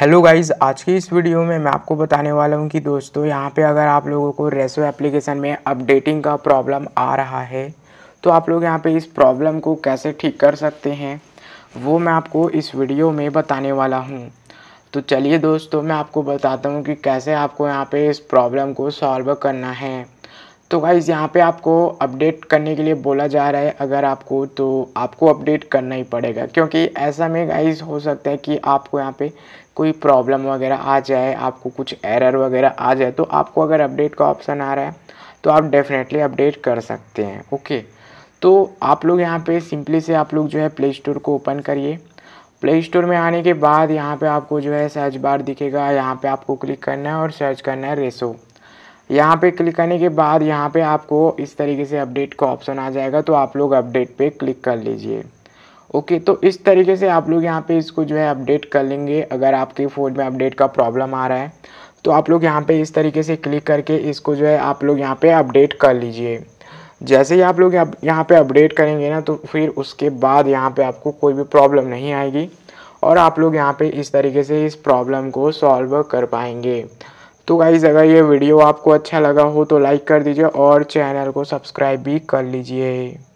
hello guys आज की इस वीडियो में मैं आपको बताने वाला हूं कि दोस्तों यहां पे अगर आप लोगों को रेसो एप्लीकेशन में अपडेटिंग का प्रॉब्लम आ रहा है तो आप लोग यहां पे इस प्रॉब्लम को कैसे ठीक कर सकते हैं वो मैं आपको इस वीडियो में बताने वाला हूं तो चलिए दोस्तों मैं आपको बताता हूं कि कैसे आपको यहाँ पर इस प्रॉब्लम को सॉल्व करना है तो गाइज़ यहाँ पे आपको अपडेट करने के लिए बोला जा रहा है अगर आपको तो आपको अपडेट करना ही पड़ेगा क्योंकि ऐसा में गाइज़ हो सकता है कि आपको यहाँ पे कोई प्रॉब्लम वगैरह आ जाए आपको कुछ एरर वगैरह आ जाए तो आपको अगर अपडेट का ऑप्शन आ रहा है तो आप डेफिनेटली अपडेट कर सकते हैं ओके तो आप लोग यहाँ पर सिंपली से आप लोग जो है प्ले स्टोर को ओपन करिए प्ले स्टोर में आने के बाद यहाँ पर आपको जो है सर्च बार दिखेगा यहाँ पर आपको क्लिक करना है और सर्च करना है रेसो यहाँ पे क्लिक करने के बाद यहाँ पे आपको इस तरीके से अपडेट का ऑप्शन आ जाएगा तो आप लोग अपडेट पे क्लिक कर लीजिए ओके तो इस तरीके से आप लोग यहाँ पे इसको जो है अपडेट कर लेंगे अगर आपके फ़ोन में अपडेट का प्रॉब्लम आ रहा है तो आप लोग यहाँ पे इस तरीके से क्लिक करके इसको जो है आप लोग यहाँ पर अपडेट कर लीजिए जैसे ही आप लोग यहाँ पर अपडेट करेंगे ना तो फिर उसके बाद यहाँ पर आपको कोई भी प्रॉब्लम नहीं आएगी और आप लोग यहाँ पर इस तरीके से इस प्रॉब्लम को सॉल्व कर पाएंगे तो गाइज़ अगर ये वीडियो आपको अच्छा लगा हो तो लाइक कर दीजिए और चैनल को सब्सक्राइब भी कर लीजिए